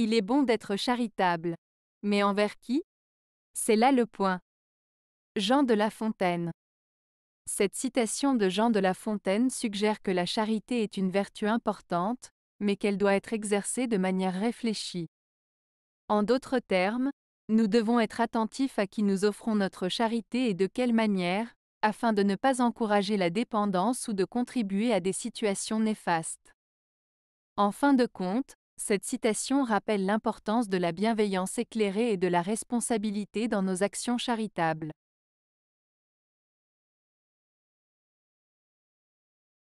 Il est bon d'être charitable. Mais envers qui C'est là le point. Jean de La Fontaine. Cette citation de Jean de La Fontaine suggère que la charité est une vertu importante, mais qu'elle doit être exercée de manière réfléchie. En d'autres termes, nous devons être attentifs à qui nous offrons notre charité et de quelle manière, afin de ne pas encourager la dépendance ou de contribuer à des situations néfastes. En fin de compte, cette citation rappelle l'importance de la bienveillance éclairée et de la responsabilité dans nos actions charitables.